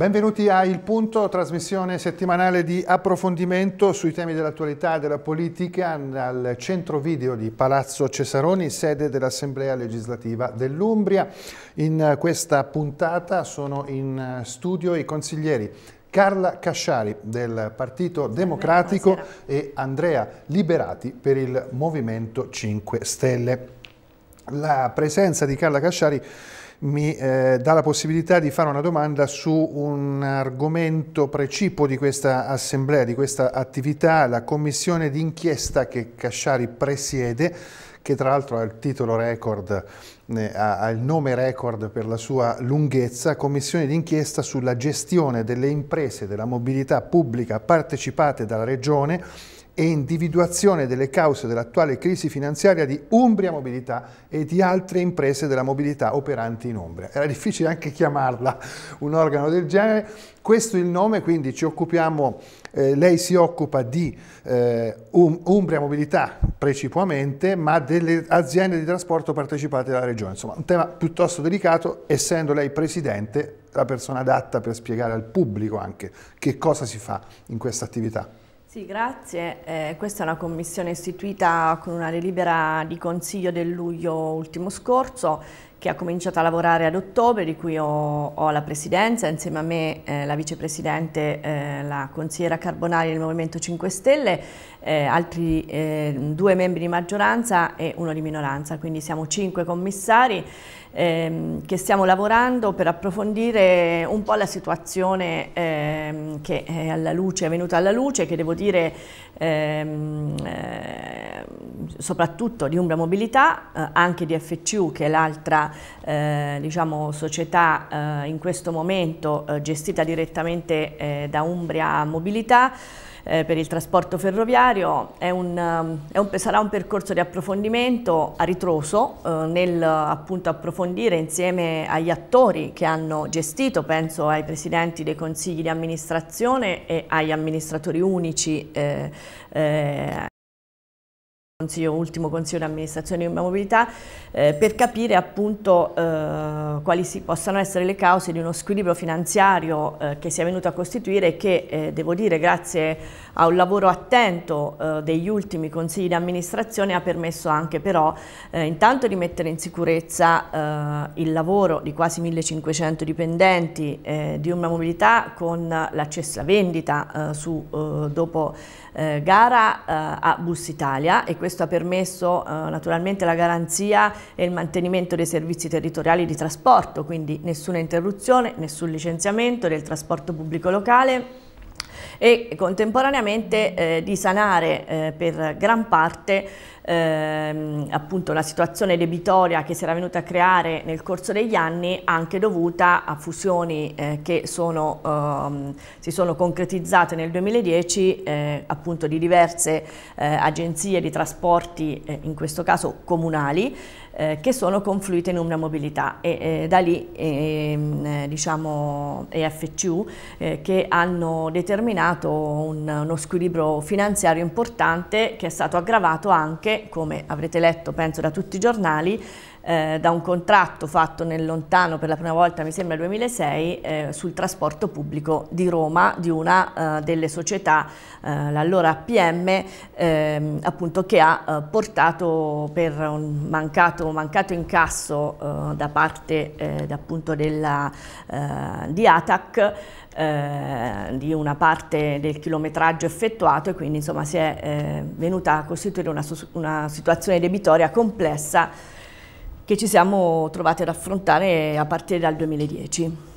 Benvenuti a Il Punto, trasmissione settimanale di approfondimento sui temi dell'attualità e della politica dal centro video di Palazzo Cesaroni, sede dell'Assemblea legislativa dell'Umbria. In questa puntata sono in studio i consiglieri Carla Casciari del Partito Democratico Buonasera. e Andrea Liberati per il Movimento 5 Stelle. La presenza di Carla Casciari mi eh, dà la possibilità di fare una domanda su un argomento precipuo di questa assemblea, di questa attività, la commissione d'inchiesta che Casciari presiede, che tra l'altro ha il titolo record, eh, ha il nome record per la sua lunghezza, commissione d'inchiesta sulla gestione delle imprese della mobilità pubblica partecipate dalla Regione e individuazione delle cause dell'attuale crisi finanziaria di Umbria Mobilità e di altre imprese della mobilità operanti in Umbria. Era difficile anche chiamarla un organo del genere. Questo è il nome, quindi ci occupiamo, eh, lei si occupa di eh, um-, Umbria Mobilità precipuamente, ma delle aziende di trasporto partecipate alla Regione. Insomma, un tema piuttosto delicato, essendo lei presidente, la persona adatta per spiegare al pubblico anche che cosa si fa in questa attività. Sì, grazie. Eh, questa è una commissione istituita con una delibera di consiglio del luglio ultimo scorso che ha cominciato a lavorare ad ottobre, di cui ho, ho la presidenza, insieme a me eh, la vicepresidente, eh, la consigliera Carbonari del Movimento 5 Stelle, eh, altri eh, due membri di maggioranza e uno di minoranza, quindi siamo cinque commissari ehm, che stiamo lavorando per approfondire un po' la situazione ehm, che è, alla luce, è venuta alla luce, che devo dire ehm, eh, soprattutto di Umbra Mobilità, eh, anche di FCU che è l'altra eh, diciamo, società eh, in questo momento eh, gestita direttamente eh, da Umbria Mobilità, eh, per il trasporto ferroviario è un, eh, è un, sarà un percorso di approfondimento a ritroso eh, nel appunto, approfondire insieme agli attori che hanno gestito, penso ai presidenti dei consigli di amministrazione e agli amministratori unici eh, eh Consiglio, ultimo consiglio di amministrazione di mobilità eh, per capire appunto eh, quali si, possano essere le cause di uno squilibrio finanziario eh, che si è venuto a costituire e che eh, devo dire grazie a un lavoro attento eh, degli ultimi consigli di amministrazione ha permesso anche però eh, intanto di mettere in sicurezza il lavoro di quasi 1500 dipendenti di una mobilità con l'accesso a vendita su, dopo gara a Bus Italia e questo questo ha permesso eh, naturalmente la garanzia e il mantenimento dei servizi territoriali di trasporto, quindi nessuna interruzione, nessun licenziamento del trasporto pubblico locale e contemporaneamente eh, di sanare eh, per gran parte ehm, appunto la situazione debitoria che si era venuta a creare nel corso degli anni anche dovuta a fusioni eh, che sono, ehm, si sono concretizzate nel 2010 eh, appunto di diverse eh, agenzie di trasporti, eh, in questo caso comunali, eh, che sono confluite in una mobilità e eh, da lì ehm, diciamo EFCU che hanno determinato un, uno squilibrio finanziario importante che è stato aggravato anche anche, come avrete letto penso da tutti i giornali, eh, da un contratto fatto nel lontano per la prima volta, mi sembra 2006, eh, sul trasporto pubblico di Roma di una eh, delle società, eh, l'allora PM, ehm, appunto che ha eh, portato per un mancato, mancato incasso eh, da parte appunto della, di ATAC eh, di una parte del chilometraggio effettuato e quindi insomma, si è eh, venuta a costituire una, una situazione debitoria complessa che ci siamo trovati ad affrontare a partire dal 2010.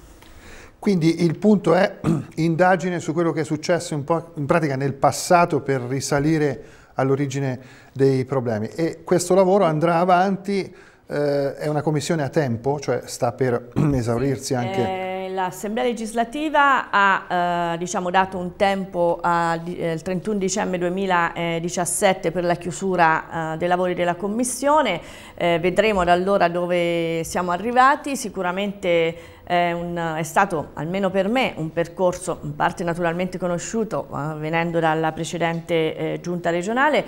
Quindi il punto è indagine su quello che è successo in, in pratica nel passato per risalire all'origine dei problemi e questo lavoro andrà avanti, eh, è una commissione a tempo, cioè sta per esaurirsi anche... Eh, l'Assemblea legislativa ha eh, diciamo, dato un tempo al 31 eh, dicembre 2017 per la chiusura eh, dei lavori della Commissione, eh, vedremo da allora dove siamo arrivati, sicuramente è, eh, un, è, stato, almeno per me, un percorso in parte naturalmente conosciuto venendo dalla precedente giunta regionale,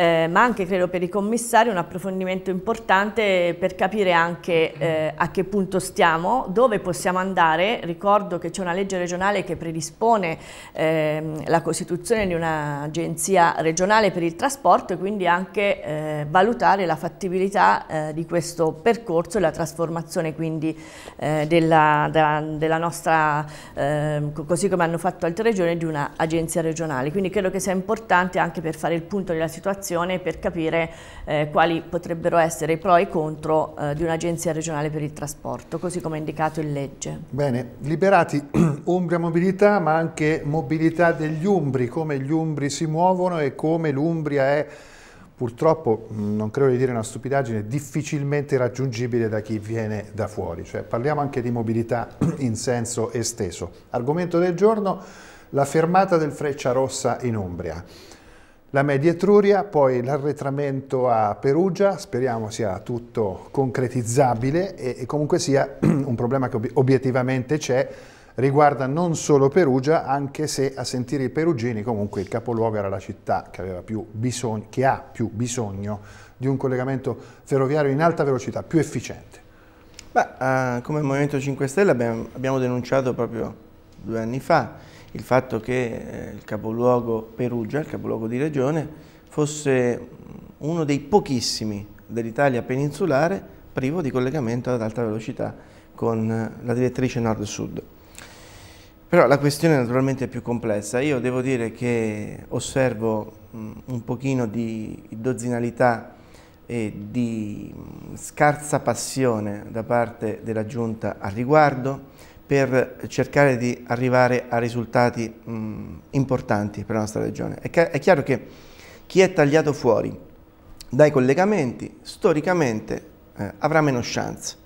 eh, ma anche credo per i commissari un approfondimento importante per capire anche eh, a che punto stiamo, dove possiamo andare. Ricordo che c'è una legge regionale che predispone eh, la costituzione di un'agenzia regionale per il trasporto e quindi anche eh, valutare la fattibilità eh, di questo percorso e la trasformazione quindi eh, della, della, della, nostra, ehm, così come hanno fatto altre regioni, di un'agenzia regionale. Quindi credo che sia importante anche per fare il punto della situazione situazione per capire eh, quali potrebbero essere i pro e i contro eh, di un'agenzia regionale per il trasporto, così come indicato in legge. Bene, liberati Umbria Mobilità, ma anche mobilità degli Umbri, come gli Umbri si muovono e come l'Umbria è purtroppo, mm, non credo di dire una stupidaggine, difficilmente raggiungibile da chi viene da fuori. Cioè, parliamo anche di mobilità in senso esteso. Argomento del giorno, la fermata del Freccia Rossa in Umbria la media Etruria, poi l'arretramento a Perugia, speriamo sia tutto concretizzabile e, e comunque sia un problema che ob obiettivamente c'è, riguarda non solo Perugia, anche se a sentire i perugini comunque il capoluogo era la città che, bisogno, che ha più bisogno di un collegamento ferroviario in alta velocità, più efficiente. Beh, eh, come Movimento 5 Stelle abbiamo, abbiamo denunciato proprio due anni fa il fatto che eh, il capoluogo Perugia, il capoluogo di regione, fosse uno dei pochissimi dell'Italia peninsulare privo di collegamento ad alta velocità con eh, la direttrice nord-sud. Però la questione è naturalmente più complessa. Io devo dire che osservo mm, un pochino di dozzinalità e di mm, scarsa passione da parte della Giunta al riguardo, per cercare di arrivare a risultati mh, importanti per la nostra regione. È, è chiaro che chi è tagliato fuori dai collegamenti, storicamente eh, avrà meno chance.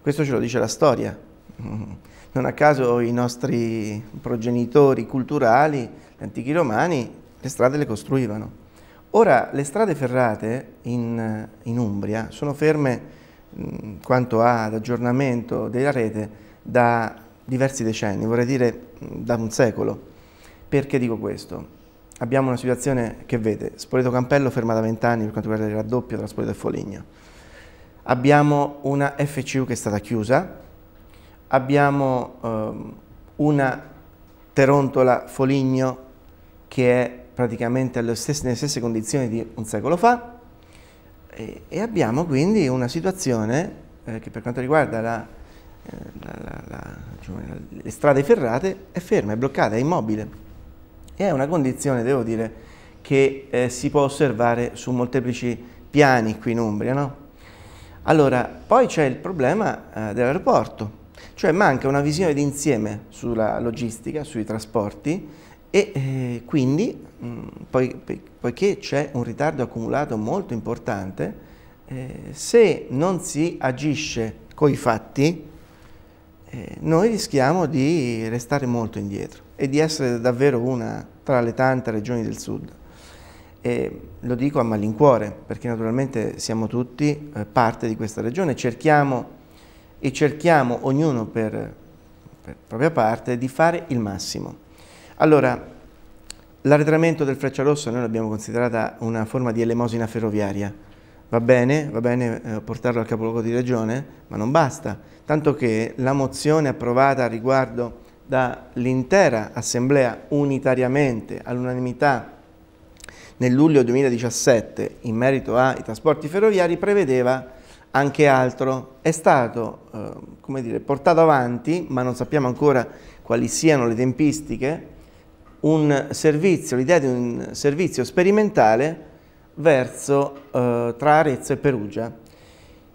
Questo ce lo dice la storia. Non a caso i nostri progenitori culturali, gli antichi romani, le strade le costruivano. Ora, le strade ferrate in, in Umbria sono ferme mh, quanto ad aggiornamento della rete da diversi decenni, vorrei dire da un secolo. Perché dico questo? Abbiamo una situazione che vede Spoleto Campello ferma da vent'anni per quanto riguarda il raddoppio tra Spoleto e Foligno. Abbiamo una FCU che è stata chiusa, abbiamo ehm, una Terontola Foligno che è praticamente stesse, nelle stesse condizioni di un secolo fa e, e abbiamo quindi una situazione eh, che per quanto riguarda la la, la, la, diciamo, le strade ferrate è ferma, è bloccata, è immobile. E è una condizione, devo dire, che eh, si può osservare su molteplici piani qui in Umbria. No? Allora, poi c'è il problema eh, dell'aeroporto, cioè manca una visione d'insieme sulla logistica, sui trasporti e eh, quindi, mh, mm, poi, poiché c'è un ritardo accumulato molto importante, eh, se non si agisce coi fatti, eh, noi rischiamo di restare molto indietro e di essere davvero una tra le tante regioni del sud. E lo dico a malincuore perché naturalmente siamo tutti eh, parte di questa regione cerchiamo, e cerchiamo ognuno per, per propria parte di fare il massimo. Allora, l'arretramento del Frecciarossa noi l'abbiamo considerata una forma di elemosina ferroviaria, Va bene, va bene eh, portarlo al capoluogo di regione, ma non basta, tanto che la mozione approvata a riguardo dall'intera assemblea unitariamente, all'unanimità, nel luglio 2017 in merito ai trasporti ferroviari prevedeva anche altro. È stato eh, come dire, portato avanti, ma non sappiamo ancora quali siano le tempistiche, un servizio, l'idea di un servizio sperimentale verso eh, tra Arezzo e Perugia,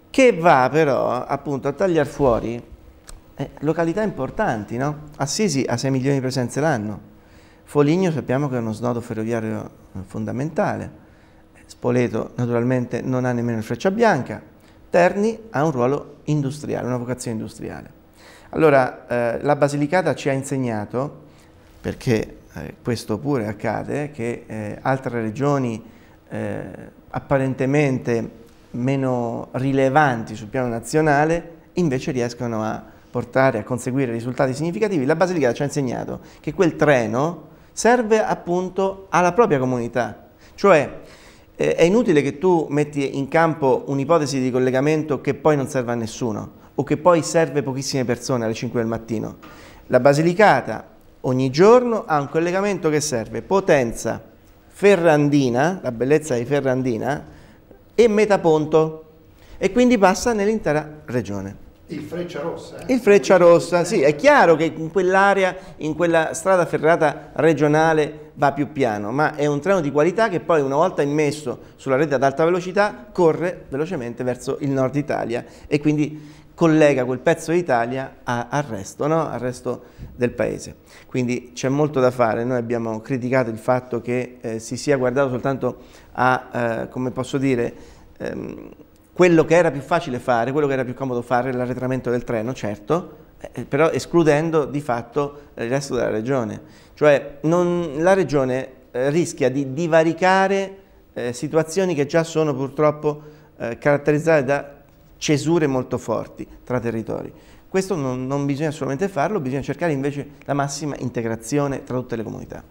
che va però appunto a tagliare fuori eh, località importanti, no? Assisi ha 6 milioni di presenze l'anno, Foligno sappiamo che è uno snodo ferroviario eh, fondamentale, Spoleto naturalmente non ha nemmeno freccia bianca, Terni ha un ruolo industriale, una vocazione industriale. Allora, eh, la Basilicata ci ha insegnato, perché eh, questo pure accade, che eh, altre regioni eh, apparentemente meno rilevanti sul piano nazionale invece riescono a portare a conseguire risultati significativi. La Basilicata ci ha insegnato che quel treno serve appunto alla propria comunità, cioè eh, è inutile che tu metti in campo un'ipotesi di collegamento che poi non serve a nessuno o che poi serve pochissime persone alle 5 del mattino. La Basilicata ogni giorno ha un collegamento che serve Potenza, Ferrandina, la bellezza di Ferrandina, e Metaponto, e quindi passa nell'intera regione. Il Freccia Rossa? Eh? Il Freccia Rossa, sì, è chiaro che in quell'area, in quella strada ferrata regionale va più piano, ma è un treno di qualità che poi una volta immesso sulla rete ad alta velocità corre velocemente verso il nord Italia e quindi collega quel pezzo d'Italia al resto, no? al resto del paese. Quindi c'è molto da fare, noi abbiamo criticato il fatto che eh, si sia guardato soltanto a, eh, come posso dire, ehm, quello che era più facile fare, quello che era più comodo fare, l'arretramento del treno, certo, eh, eh però escludendo di fatto eh, il resto della regione. Cioè non, la regione eh, rischia di divaricare situazioni che già sono purtroppo caratterizzate da cesure molto forti tra territori. Questo non, non bisogna solamente farlo, bisogna cercare invece la massima integrazione tra tutte le comunità.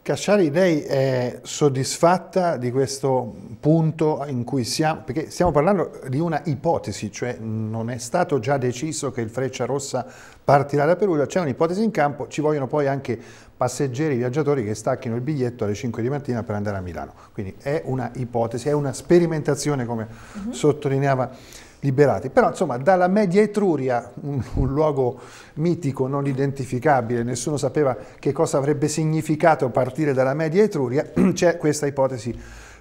Casciari, lei è soddisfatta di questo punto in cui siamo? Perché stiamo parlando di una ipotesi, cioè non è stato già deciso che il Freccia Rossa partirà da Perugia, c'è un'ipotesi in campo, ci vogliono poi anche passeggeri, viaggiatori che stacchino il biglietto alle 5 di mattina per andare a Milano. Quindi è una ipotesi, è una sperimentazione come uh mhm. -huh. sottolineava liberati. Però insomma dalla media Etruria, un, un, luogo mitico non identificabile, nessuno sapeva che cosa avrebbe significato partire dalla media Etruria, c'è questa ipotesi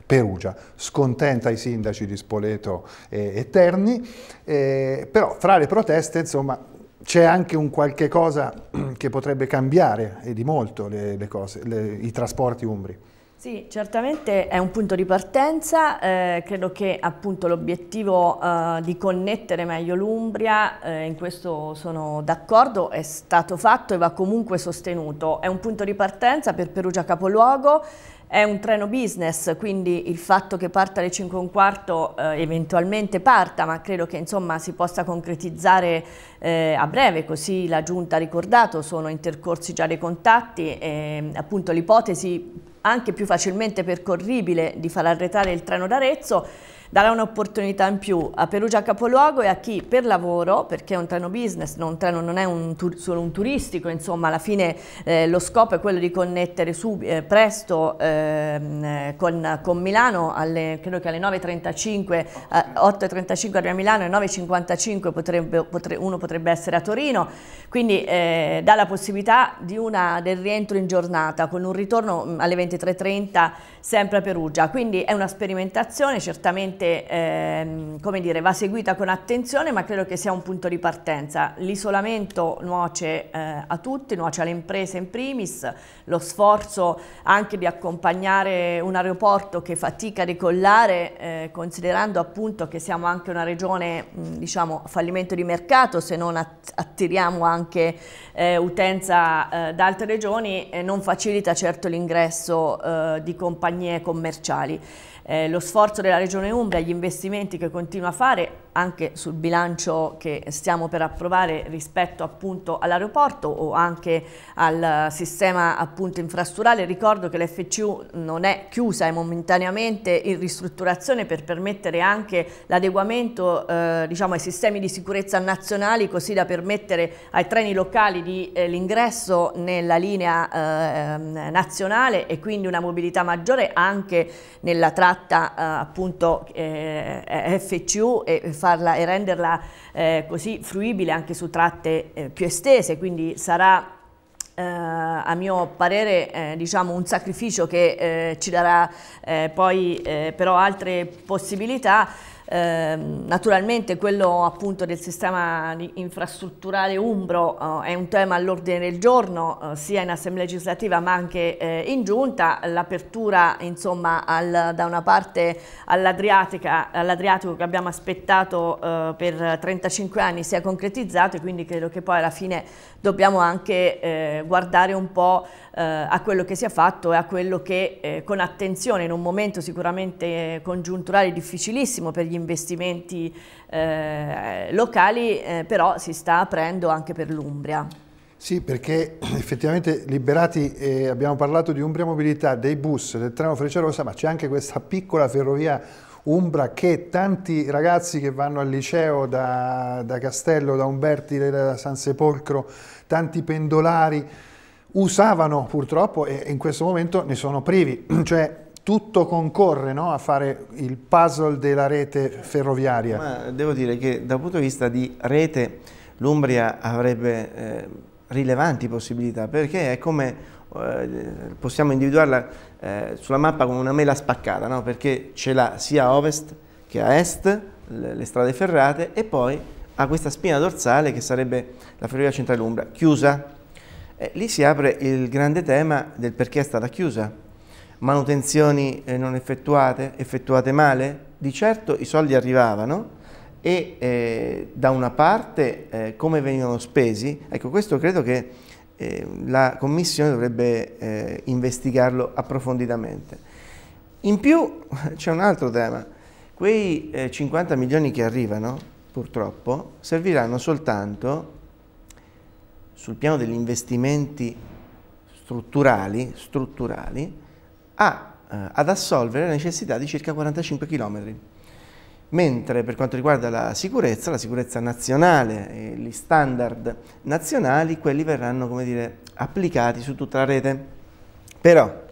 Perugia. Scontenta i sindaci di Spoleto e, e Terni, eh, però fra le proteste insomma c'è anche un qualche cosa che potrebbe cambiare e di molto le, le cose, le, i trasporti umbri. Sì, certamente è un punto di partenza, eh, credo che appunto l'obiettivo eh, di connettere meglio l'Umbria, eh, in questo sono d'accordo, è stato fatto e va comunque sostenuto. È un punto di partenza per Perugia Capoluogo, è un treno business, quindi il fatto che parta alle 5 e un quarto eh, eventualmente parta, ma credo che insomma, si possa concretizzare eh, a breve, così la Giunta ha ricordato, sono intercorsi già dei contatti, e, appunto l'ipotesi anche più facilmente percorribile di far arretrare il treno d'Arezzo darà un'opportunità in più a Perugia Capoluogo e a chi per lavoro, perché è un treno business, non, un treno, non è un solo un turistico, insomma alla fine eh, lo scopo è quello di connettere su, eh, presto ehm, eh, con, con, Milano, alle, credo che alle 9.35, 8.35 arriva a Milano e 9.55 potrebbe, potre, uno potrebbe essere a Torino, quindi eh, dà la possibilità una, del rientro in giornata con un ritorno mm, alle 23.30 sempre a Perugia, quindi è una sperimentazione certamente sicuramente ehm, come dire, va seguita con attenzione ma credo che sia un punto di partenza. L'isolamento nuoce eh, a tutti, nuoce alle imprese in primis, lo sforzo anche di accompagnare un aeroporto che fatica a decollare eh, considerando appunto che siamo anche una regione mh, diciamo a fallimento di mercato se non attiriamo anche eh, utenza eh, da altre regioni non facilita certo l'ingresso eh, di compagnie commerciali eh, lo sforzo della Regione Umbria, gli investimenti che continua a fare anche sul bilancio che stiamo per approvare rispetto appunto all'aeroporto o anche al sistema appunto infrastrutturale. Ricordo che l'FCU non è chiusa, è momentaneamente in ristrutturazione per permettere anche l'adeguamento eh, diciamo, ai sistemi di sicurezza nazionali così da permettere ai treni locali eh, l'ingresso nella linea eh, ehm, nazionale e quindi una mobilità maggiore anche nella tratta eh, appunto eh, FCU e farla e renderla eh, così fruibile anche su tratte eh, più estese, quindi sarà eh, a mio parere eh, diciamo un sacrificio che eh, ci darà eh, poi eh, però altre possibilità Ehm, naturalmente quello appunto del sistema infrastrutturale umbro eh, è un tema all'ordine del giorno eh, sia in assemblea legislativa ma anche eh, in giunta, l'apertura insomma al, da una parte all'Adriatico all che abbiamo aspettato eh, per 35 anni si è concretizzato e quindi credo che poi alla fine dobbiamo anche eh, guardare un po' Eh, a quello che si è fatto e a quello che eh, con attenzione in un momento sicuramente eh, congiunturale difficilissimo per gli investimenti locali, però si sta aprendo anche per l'Umbria. Sì, perché effettivamente liberati, eh, abbiamo parlato di Umbria Mobilità, dei bus, del treno Freccia Rossa, ma c'è anche questa piccola ferrovia Umbra che tanti ragazzi che vanno al liceo da, da Castello, da Umberti, da San Sepolcro, tanti pendolari, usavano purtroppo e in questo momento ne sono privi, cioè tutto concorre no, a fare il puzzle della rete ferroviaria. Ma devo dire che dal punto di vista di rete l'Umbria avrebbe eh, rilevanti possibilità perché è come eh, possiamo individuarla eh, sulla mappa come una mela spaccata, no? perché ce l'ha sia a ovest che a est, le, le strade ferrate e poi ha questa spina dorsale che sarebbe la ferrovia centrale Umbria chiusa eh, lì si apre il grande tema del perché è stata chiusa. Manutenzioni eh, non effettuate, effettuate male. Di certo i soldi arrivavano e eh, da una parte eh, come venivano spesi. Ecco, questo credo che eh, la Commissione dovrebbe eh, investigarlo approfonditamente. In più c'è un altro tema. Quei 50 milioni che arrivano, purtroppo, serviranno soltanto sul piano degli investimenti strutturali, strutturali a, eh, ad assolvere la necessità di circa 45 km. Mentre per quanto riguarda la sicurezza, la sicurezza nazionale e gli standard nazionali, quelli verranno dire, applicati su tutta la rete. Però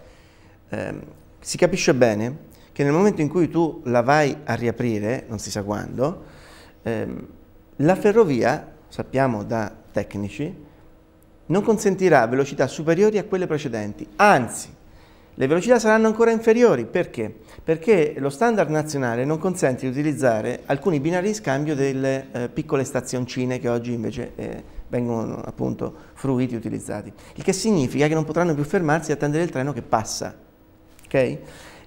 ehm, si capisce bene che nel momento in cui tu la vai a riaprire, non si sa quando, ehm, la ferrovia, sappiamo da tecnici, non consentirà velocità superiori a quelle precedenti, anzi le velocità saranno ancora inferiori, perché? Perché lo standard nazionale non consente di utilizzare alcuni binari di scambio delle eh, piccole stazioncine che oggi invece eh, vengono appunto fruiti, utilizzati, il che significa che non potranno più fermarsi e attendere il treno che passa, ok?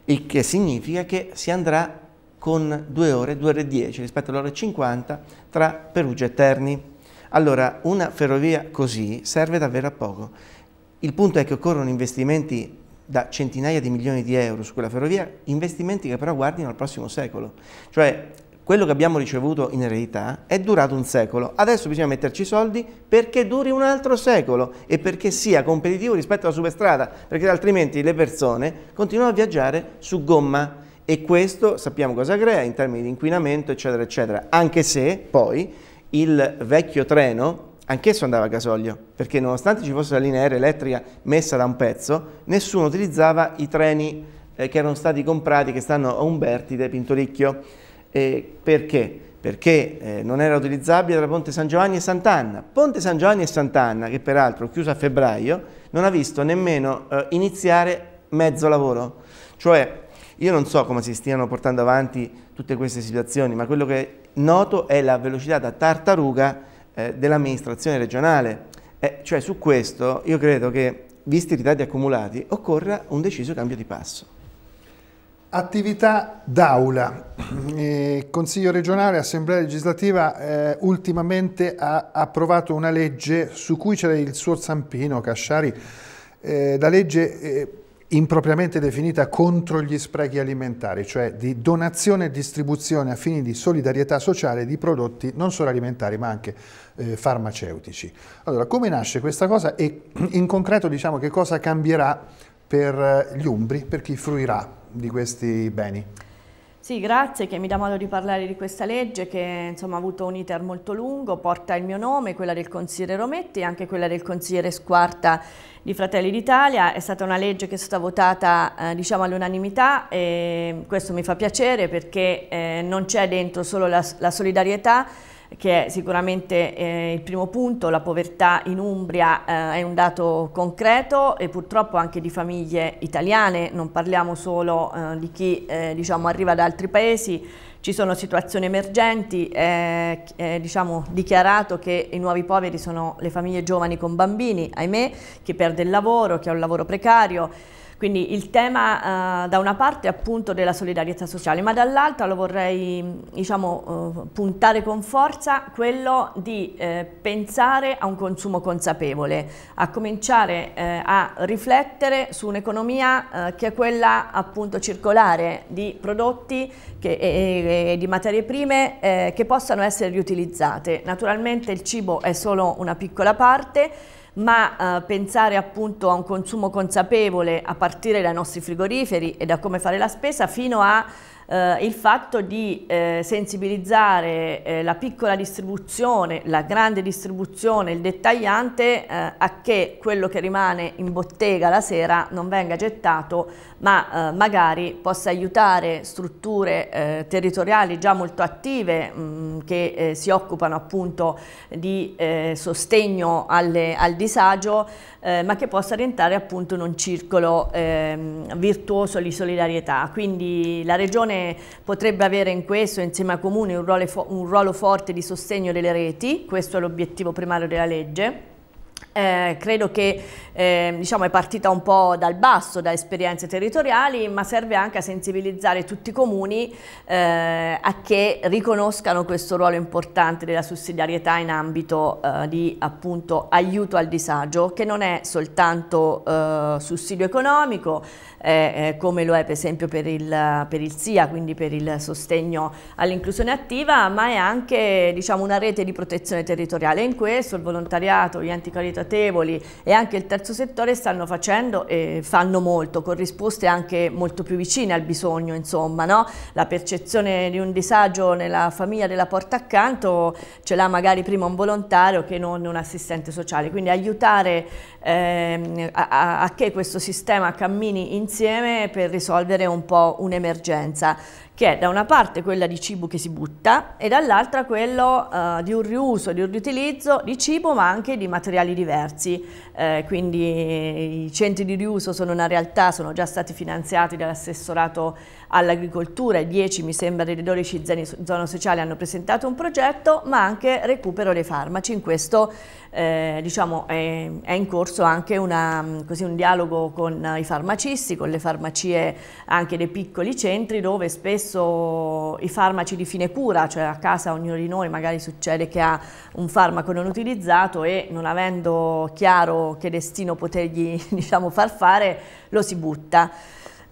Il che significa che si andrà con 2 ore, 2 ore e 10 rispetto alle ore 50 tra Perugia e Terni. Allora, una ferrovia così serve davvero a poco. Il punto è che occorrono investimenti da centinaia di milioni di euro su quella ferrovia, investimenti che però guardino al prossimo secolo. Cioè, quello che abbiamo ricevuto in eredità è durato un secolo, adesso bisogna metterci soldi perché duri un altro secolo e perché sia competitivo rispetto alla superstrada, perché altrimenti le persone continuano a viaggiare su gomma e questo sappiamo cosa crea in termini di inquinamento eccetera eccetera, anche se poi il vecchio treno, anch'esso andava a gasolio, perché nonostante ci fosse la linea aerea elettrica messa da un pezzo, nessuno utilizzava i treni eh, che erano stati comprati, che stanno a Umbertide, Pintoricchio. Eh, perché? Perché eh, non era utilizzabile tra Ponte San Giovanni e Sant'Anna. Ponte San Giovanni e Sant'Anna, che peraltro chiuso a febbraio, non ha visto nemmeno eh, iniziare mezzo lavoro. Cioè, io non so come si stiano portando avanti tutte queste situazioni, ma quello che noto è la velocità da tartaruga eh, dell'amministrazione regionale. Eh, cioè su questo io credo che, visti i ritardi accumulati, occorra un deciso cambio di passo. Attività d'aula. Eh, Consiglio regionale, Assemblea legislativa eh, ultimamente ha approvato una legge su cui c'era il suo zampino, Casciari, eh, la legge eh, impropriamente definita contro gli sprechi alimentari, cioè di donazione e distribuzione a fini di solidarietà sociale di prodotti non solo alimentari ma anche eh, farmaceutici. Allora, come nasce questa cosa e in concreto diciamo che cosa cambierà per eh, gli umbri, per chi fruirà di questi beni? Sì, grazie che mi dà modo di parlare di questa legge che insomma, ha avuto un iter molto lungo, porta il mio nome, quella del consigliere Rometti e anche quella del consigliere Squarta di Fratelli d'Italia. È stata una legge che è stata votata eh, diciamo all'unanimità e questo mi fa piacere perché eh, non c'è dentro solo la, la solidarietà che è sicuramente eh, il primo punto, la povertà in Umbria eh, è un dato concreto e purtroppo anche di famiglie italiane, non parliamo solo eh, di chi eh, diciamo, arriva da altri paesi, ci sono situazioni emergenti, è, è diciamo, dichiarato che i nuovi poveri sono le famiglie giovani con bambini, ahimè, chi perde il lavoro, chi ha un lavoro precario, quindi il tema eh, da una parte appunto della solidarietà sociale, ma dall'altra lo vorrei diciamo, eh, puntare con forza quello di eh, pensare a un consumo consapevole, a cominciare eh, a riflettere su un'economia eh, che è quella appunto circolare di prodotti che, e, e, di materie prime eh, che possano essere riutilizzate. Naturalmente il cibo è solo una piccola parte, ma eh, pensare appunto a un consumo consapevole a partire dai nostri frigoriferi e da come fare la spesa fino a eh, il fatto di eh, sensibilizzare eh, la piccola distribuzione, la grande distribuzione, il dettagliante eh, a che quello che rimane in bottega la sera non venga gettato ma eh, magari possa aiutare strutture eh, territoriali già molto attive mh, mm, che si occupano appunto di sostegno alle, al disagio eh, ma che possa rientrare appunto in un circolo ehm, virtuoso di solidarietà. Quindi la Regione potrebbe avere in questo, insieme a Comuni, un, un ruolo forte di sostegno delle reti, questo è l'obiettivo primario della legge eh, credo che eh, diciamo è partita un po' dal basso, da esperienze territoriali, ma serve anche a sensibilizzare tutti i comuni eh, a che riconoscano questo ruolo importante della sussidiarietà in ambito eh, di appunto aiuto al disagio, che non è soltanto eh, sussidio economico, eh, eh, come lo è per esempio per il, per il SIA, quindi per il sostegno all'inclusione attiva, ma è anche diciamo, una rete di protezione territoriale. In questo il volontariato, gli enti caritatevoli e anche il terzo settore stanno facendo e fanno molto, con risposte anche molto più vicine al bisogno, insomma, no? la percezione di un disagio nella famiglia della porta accanto ce l'ha magari prima un volontario che non un assistente sociale, quindi aiutare ehm, a, a, a che questo sistema cammini insieme insieme per risolvere un po' un'emergenza che è da una parte quella di cibo che si butta e dall'altra quello eh, di un riuso, di un riutilizzo di cibo ma anche di materiali diversi eh, quindi i centri di riuso sono una realtà, sono già stati finanziati dall'assessorato all'agricoltura, 10 mi sembra delle 12 zone, sociali hanno presentato un progetto, ma anche recupero dei farmaci, in questo eh, diciamo, è, è, in corso anche una, così, un dialogo con i farmacisti, con le farmacie anche dei piccoli centri dove spesso i farmaci di fine cura, cioè a casa ognuno di noi magari succede che ha un farmaco non utilizzato e non avendo chiaro che destino potergli diciamo, far fare, lo si butta.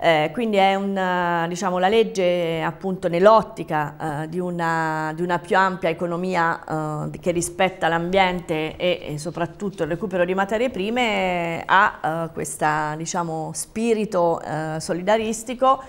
Eh, quindi è una, diciamo, la legge appunto nell'ottica eh, di, di, una, più ampia economia eh, che rispetta l'ambiente e, e, soprattutto il recupero di materie prime ha eh, questo diciamo, spirito eh, solidaristico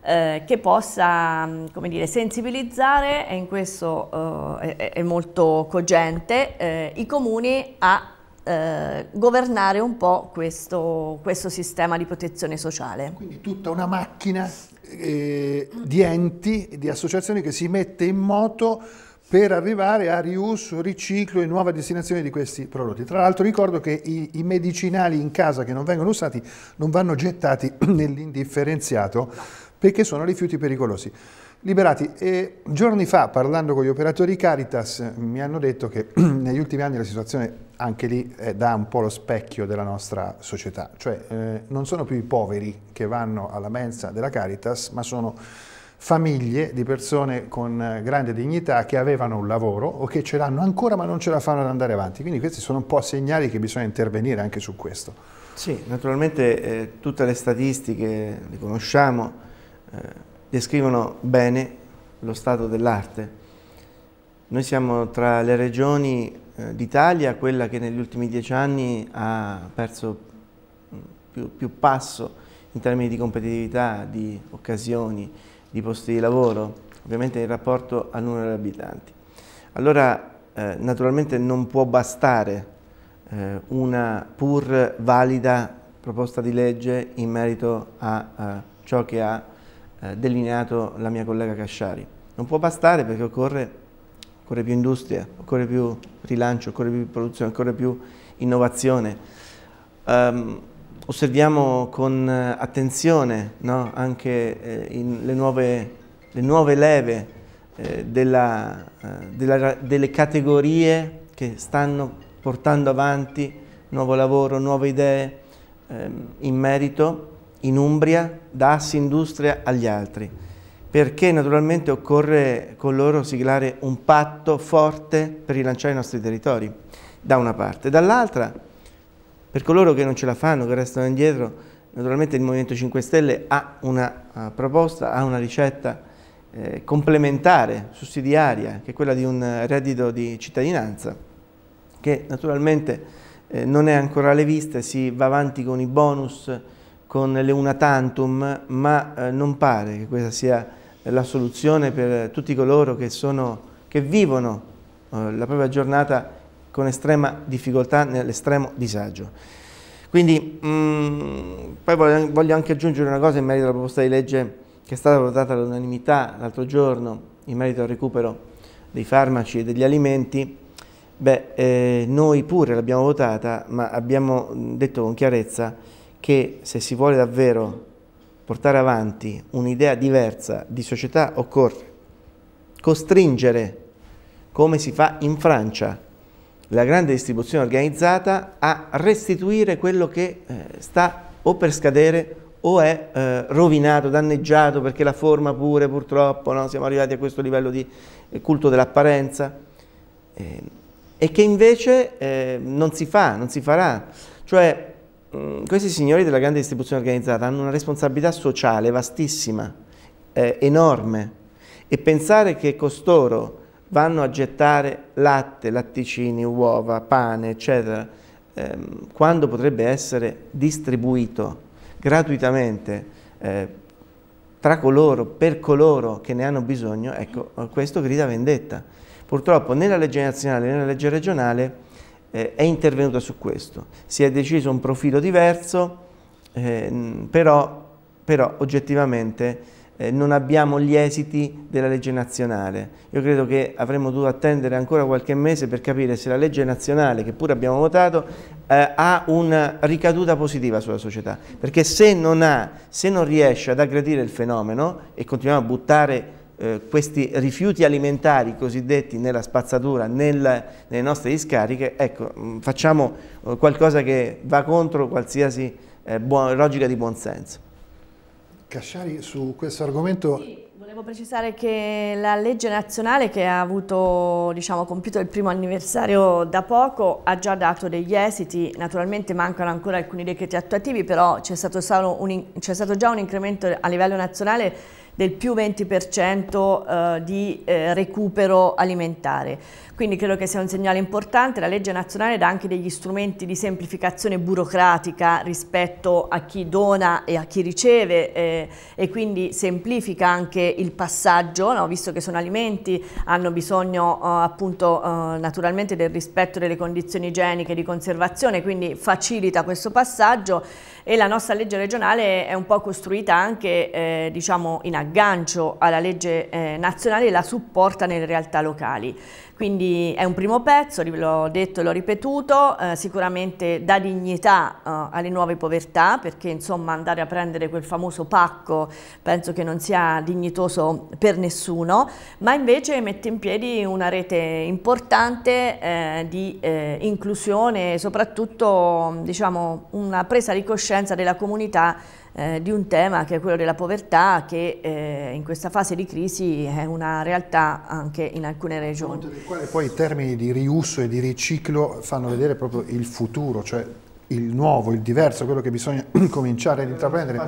eh, che possa dire, sensibilizzare, e in questo è, è, molto cogente, i comuni a eh, governare un po' questo, questo, sistema di protezione sociale. Quindi tutta una macchina eh, di enti, di associazioni che si mette in moto per arrivare a riuso, riciclo e nuova destinazione di questi prodotti. Tra l'altro ricordo che i, i, medicinali in casa che non vengono usati non vanno gettati nell'indifferenziato perché sono rifiuti pericolosi. Liberati, e giorni fa parlando con gli operatori Caritas mi hanno detto che negli ultimi anni la situazione anche lì eh, dà un po' lo specchio della nostra società, cioè eh, non sono più i poveri che vanno alla mensa della Caritas, ma sono famiglie di persone con eh, grande dignità che avevano un lavoro o che ce l'hanno ancora ma non ce la fanno ad andare avanti. Quindi questi sono un po' segnali che bisogna intervenire anche su questo. Sì, naturalmente eh, tutte le statistiche, le conosciamo, eh, descrivono bene lo stato dell'arte. Noi siamo tra le regioni eh, d'Italia, quella che negli ultimi dieci anni ha perso mm, più, più, passo in termini di competitività, di occasioni, di posti di lavoro, ovviamente in rapporto al numero di abitanti. Allora eh, naturalmente non può bastare eh, una pur valida proposta di legge in merito a, a ciò che ha eh, delineato la mia collega Casciari. Non può bastare perché occorre occorre più industria, occorre più rilancio, occorre più produzione, occorre più innovazione. Um, osserviamo con eh, attenzione no? anche eh, le, nuove, le, nuove, leve eh, della, eh, della, delle categorie che stanno portando avanti nuovo lavoro, nuove idee ehm, in merito in Umbria da Assi Industria agli altri perché naturalmente occorre con loro siglare un patto forte per rilanciare i nostri territori, da una parte. Dall'altra, per coloro che non ce la fanno, che restano indietro, naturalmente il Movimento 5 Stelle ha una eh, proposta, ha una ricetta eh, complementare, sussidiaria, che è quella di un reddito di cittadinanza, che naturalmente eh, non è ancora alle viste, si va avanti con i bonus, con le una tantum, ma eh, non pare che questa sia la soluzione per tutti coloro che, sono, che vivono eh, la propria giornata con estrema difficoltà, nell'estremo disagio. Quindi, mh, mm, poi voglio, voglio, anche aggiungere una cosa in merito alla proposta di legge che è stata votata all'unanimità l'altro giorno in merito al recupero dei farmaci e degli alimenti. Beh, eh, noi pure l'abbiamo votata, ma abbiamo mm, detto con chiarezza che se si vuole davvero portare avanti un'idea diversa di società occorre costringere, come si fa in Francia, la grande distribuzione organizzata a restituire quello che eh, sta o per scadere o è eh, rovinato, danneggiato, perché la forma pure purtroppo, no? siamo arrivati a questo livello di eh, culto dell'apparenza, ehm, e che invece eh, non si fa, non si farà. Cioè Mm, questi signori della grande distribuzione organizzata hanno una responsabilità sociale vastissima, eh, enorme, e pensare che costoro vanno a gettare latte, latticini, uova, pane, eccetera, ehm, quando potrebbe essere distribuito gratuitamente eh, tra coloro, per coloro che ne hanno bisogno, ecco, questo grida vendetta. Purtroppo nella legge nazionale nella legge regionale eh, è intervenuta su questo. Si è deciso un profilo diverso, eh, però, però, oggettivamente eh, non abbiamo gli esiti della legge nazionale. Io credo che avremmo dovuto attendere ancora qualche mese per capire se la legge nazionale, che pure abbiamo votato, eh, ha una ricaduta positiva sulla società. Perché se non, ha, se non riesce ad aggredire il fenomeno e continuiamo a buttare eh, questi rifiuti alimentari cosiddetti nella spazzatura, nel, nelle nostre discariche, ecco, mh, mm, facciamo eh, qualcosa che va contro qualsiasi eh, buon, logica di buonsenso. Casciari, su questo argomento... Sì. Volevo precisare che la legge nazionale che ha avuto, diciamo, compiuto il primo anniversario da poco ha già dato degli esiti, naturalmente mancano ancora alcuni decreti attuativi, però c'è stato, stato, già un incremento a livello nazionale del più 20% eh, di eh, recupero alimentare. Quindi credo che sia un segnale importante, la legge nazionale dà anche degli strumenti di semplificazione burocratica rispetto a chi dona e a chi riceve eh, e quindi semplifica anche il passaggio, no? visto che sono alimenti, hanno bisogno eh, appunto eh, naturalmente del rispetto delle condizioni igieniche di conservazione, quindi facilita questo passaggio e la nostra legge regionale è un po' costruita anche eh, diciamo in aggancio alla legge eh, nazionale e la supporta nelle realtà locali. Quindi è un primo pezzo, l'ho detto e l'ho ripetuto, eh, sicuramente dà dignità eh, alle nuove povertà, perché insomma andare a prendere quel famoso pacco penso che non sia dignitoso per nessuno, ma invece mette in piedi una rete importante eh, di eh, inclusione e soprattutto diciamo, una presa di coscienza della comunità eh, di un tema che è quello della povertà che eh, in questa fase di crisi è una realtà anche in alcune regioni. Del quale poi i termini di riuso e di riciclo fanno vedere proprio il futuro, cioè il nuovo, il diverso, quello che bisogna cominciare ad intraprendere.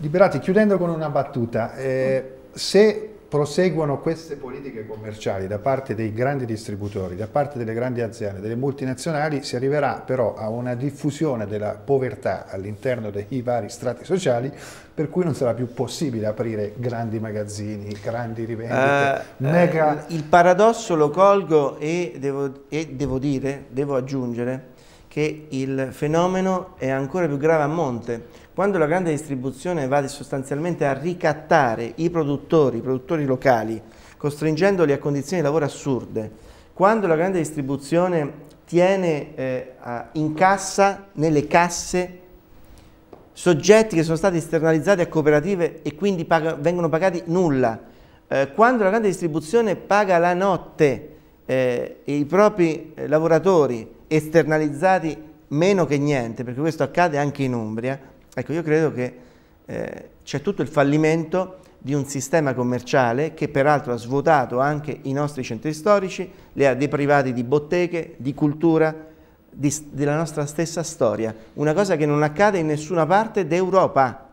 Liberati, chiudendo con una battuta, eh, se proseguono queste politiche commerciali da parte dei grandi distributori, da parte delle grandi aziende, delle multinazionali, si arriverà però a una diffusione della povertà all'interno dei vari strati sociali per cui non sarà più possibile aprire grandi magazzini, grandi rivendite, uh, mega... Uh, il paradosso lo colgo e devo, e devo dire, devo aggiungere, che il fenomeno è ancora più grave a monte, quando la grande distribuzione va sostanzialmente a ricattare i produttori, i produttori locali, costringendoli a condizioni di lavoro assurde, quando la grande distribuzione tiene eh, in cassa, nelle casse, soggetti che sono stati esternalizzati a cooperative e quindi paga, vengono pagati nulla, eh, quando la grande distribuzione paga la notte eh, i propri eh, lavoratori esternalizzati meno che niente, perché questo accade anche in Umbria, Ecco, io credo che eh, c'è tutto il fallimento di un sistema commerciale che peraltro ha svuotato anche i nostri centri storici, li ha deprivati di botteghe, di cultura, di, della nostra stessa storia. Una cosa che non accade in nessuna parte d'Europa.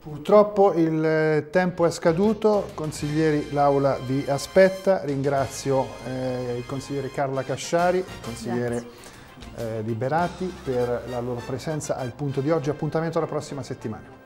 Purtroppo il eh, tempo è scaduto, consiglieri l'Aula vi aspetta, ringrazio eh, il consigliere Carla Casciari, il consigliere Grazie eh, liberati per la loro presenza al punto di oggi. Appuntamento alla prossima settimana.